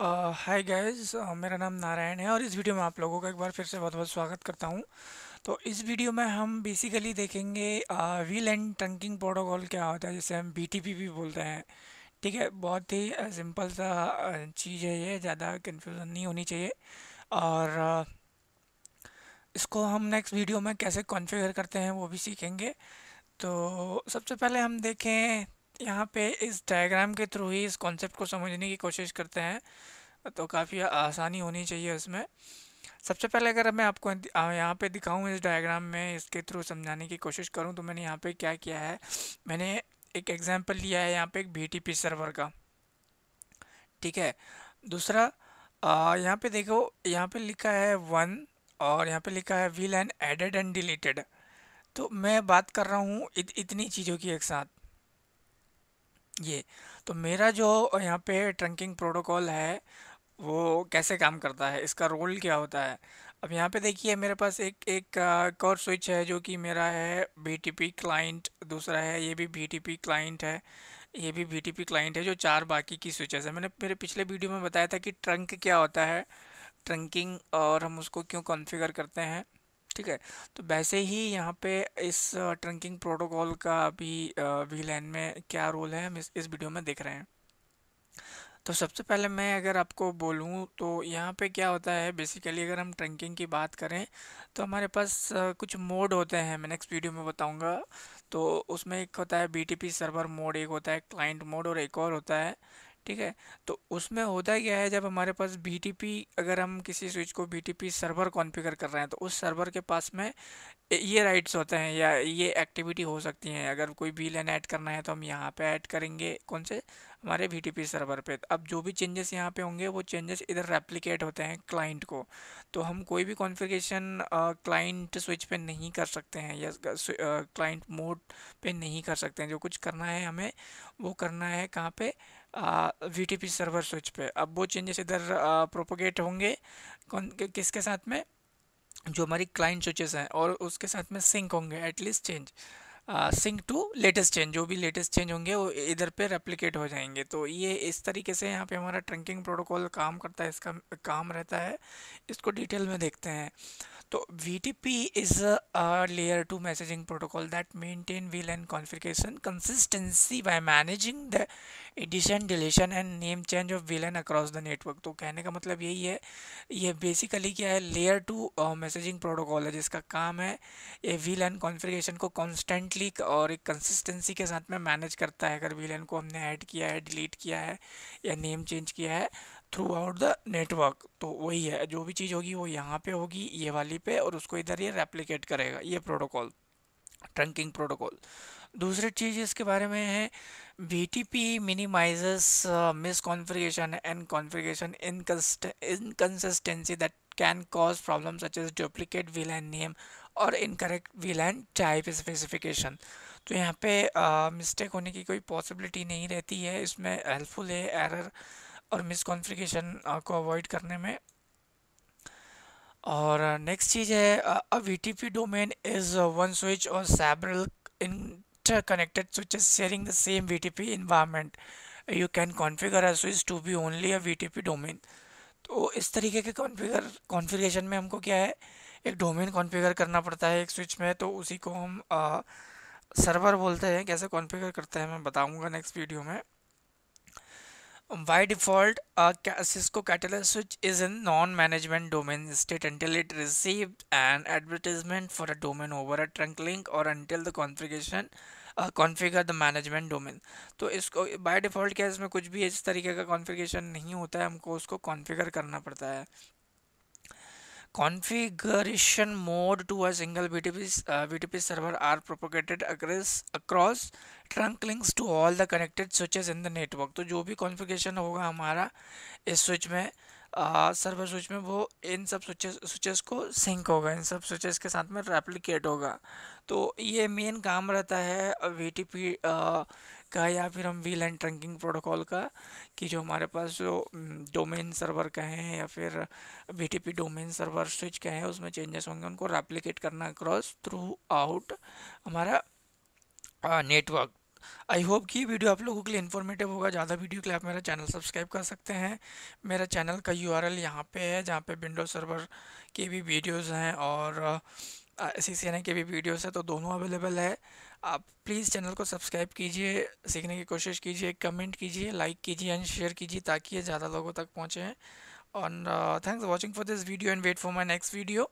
हाय uh, guys uh, मेरा नाम नारायण है और इस वीडियो में आप लोगों का एक बार फिर से बहुत बहुत स्वागत करता हूँ तो इस वीडियो में हम बेसिकली देखेंगे व्हील एंड टंकिंग प्रोटोकॉल क्या होता है जिसे हम बी भी बोलते हैं ठीक है बहुत ही सिंपल सा चीज़ है ये ज़्यादा कन्फ्यूज़न नहीं होनी चाहिए और uh, इसको हम नेक्स्ट वीडियो में कैसे कॉन्फ़िगर करते हैं वो भी सीखेंगे तो सबसे पहले हम देखें यहाँ पे इस डायग्राम के थ्रू ही इस कॉन्सेप्ट को समझने की कोशिश करते हैं तो काफ़ी आसानी होनी चाहिए उसमें सबसे पहले अगर मैं आपको यहाँ पे दिखाऊँ इस डायग्राम में इसके थ्रू समझाने की कोशिश करूँ तो मैंने यहाँ पे क्या किया है मैंने एक एग्जाम्पल लिया है यहाँ पे एक बी सर्वर का ठीक है दूसरा यहाँ पे देखो यहाँ पे लिखा है वन और यहाँ पे लिखा है VLAN added and deleted तो मैं बात कर रहा हूँ इत, इतनी चीज़ों की एक साथ ये तो मेरा जो यहाँ पे ट्रंकिंग प्रोटोकॉल है वो कैसे काम करता है इसका रोल क्या होता है अब यहाँ पे देखिए मेरे पास एक एक कोर और स्विच है जो कि मेरा है बी क्लाइंट दूसरा है ये भी बी क्लाइंट है ये भी बी क्लाइंट है जो चार बाकी की स्विचेस है मैंने मेरे पिछले वीडियो में बताया था कि ट्रंक क्या होता है ट्रंकिंग और हम उसको क्यों कॉन्फ़िगर करते हैं ठीक है तो वैसे ही यहाँ पे इस ट्रंकिंग प्रोटोकॉल का भी वी लैन में क्या रोल है हम इस, इस वीडियो में देख रहे हैं तो सबसे पहले मैं अगर आपको बोलूँ तो यहाँ पे क्या होता है बेसिकली अगर हम ट्रंकिंग की बात करें तो हमारे पास कुछ मोड होते हैं मैं नेक्स्ट वीडियो में बताऊँगा तो उसमें एक होता है बी सर्वर मोड एक होता है क्लाइंट मोड और एक और होता है ठीक है तो उसमें होता क्या है जब हमारे पास बी अगर हम किसी स्विच को बी सर्वर कॉन्फ़िगर कर रहे हैं तो उस सर्वर के पास में ये राइट्स होते हैं या ये एक्टिविटी हो सकती हैं अगर कोई बी लेन ऐड करना है तो हम यहाँ पे ऐड करेंगे कौन से हमारे पी सर्वर पे अब जो भी चेंजेस यहाँ पे होंगे वो चेंजेस इधर रेप्लिकेट होते हैं क्लाइंट को तो हम कोई भी कॉन्फ़िगरेशन क्लाइंट स्विच पे नहीं कर सकते हैं या क्लाइंट मोड पे नहीं कर सकते हैं जो कुछ करना है हमें वो करना है कहाँ पर V T P server switch पे अब वो चेंजेस इधर प्रोपोगेट होंगे कौन किसके साथ में जो हमारी क्लाइंट स्विचेस हैं और उसके साथ में सिंक होंगे at least change sync to latest change जो भी लेटेस्ट चेंज होंगे वो इधर पे रेप्लिकेट हो जाएंगे तो ये इस तरीके से यहाँ पे हमारा ट्रंकिंग प्रोटोकॉल काम करता है इसका काम रहता है इसको डिटेल में देखते हैं तो V T P is a layer two messaging protocol that maintain VLAN configuration consistency by managing the addition deletion and name change of VLAN across the network तो कहने का मतलब यही है ये बेसिकली क्या है लेयर टू मैसेजिंग प्रोटोकॉल है जिसका काम है ये विल एंड कॉन्फ़िगरेशन को कॉन्स्टेंट कंसिस्टेंटली और एक कंसिस्टेंसी के साथ में मैनेज करता है अगर विलन को हमने ऐड किया है डिलीट किया है या नेम चेंज किया है थ्रू आउट द नेटवर्क तो वही है जो भी चीज़ होगी वो यहाँ पे होगी ये वाली पे और उसको इधर ये रेप्लिकेट करेगा ये प्रोटोकॉल ट्रंकिंग प्रोटोकॉल दूसरी चीज़ इसके बारे में है V T P minimize misconfiguration and configuration inconsistency that can cause problems such as duplicate VLAN name or incorrect VLAN type specification. तो यहाँ पे मिस्टेक होने की कोई पॉसिबिलिटी नहीं रहती है इसमें हेल्पफुल है एरर और मिसकॉन्फ़िगरेशन को अवॉइड करने में और नेक्स्ट चीज़ है a V T P domain is one switch और several connected switch is sharing the same V T P environment you can configure a switch to be only a V T P domain तो इस तरीके के configure configuration में हमको क्या है एक डोमेन कॉन्फ़िगर करना पड़ता है एक स्विच में तो उसी को हम आ, सर्वर बोलते हैं कैसे कॉन्फ़िगर करते हैं मैं बताऊंगा नेक्स्ट वीडियो में by default Cisco Catalyst switch is in non management domain state until it receive and advertisement for a domain over a trunk link और until the configuration configure the management domain तो इसको by default क्या है इसमें कुछ भी इस तरीके का कॉन्फ़िगरेशन नहीं होता है हमको उसको कॉन्फ़िगर करना पड़ता है configuration mode to a single BTP, uh, BTP server are propagated across, across trunk links to all the connected switches in the network तो जो भी configuration होगा हमारा इस switch में सर्वर स्विच में वो इन सब स्विचेस स्विचेस को सिंक होगा इन सब स्विचेस के साथ में रेप्लिकेट होगा तो ये मेन काम रहता है वी टी पी का या फिर हम व्हील एंड ट्रंकिंग प्रोटोकॉल का कि जो हमारे पास जो डोमेन सर्वर कहें या फिर V T P domain server switch कहें उसमें चेंजेस होंगे उनको रेप्लिकेट करना क्रॉस थ्रू आउट हमारा नेटवर्क आई होप कि ये वीडियो आप लोगों के लिए इन्फॉर्मेटिव होगा ज़्यादा वीडियो के लिए आप मेरा चैनल सब्सक्राइब कर सकते हैं मेरा चैनल का यू आर एल यहाँ पर है जहाँ पर विंडो सर्वर के भी वीडियोज़ हैं और सी सी एन के भी वीडियोस हैं तो दोनों अवेलेबल है आप प्लीज़ चैनल को सब्सक्राइब कीजिए सीखने की कोशिश कीजिए कमेंट कीजिए लाइक कीजिए एंड शेयर कीजिए ताकि ये ज़्यादा लोगों तक पहुँचें और thanks watching for this video and wait for my next video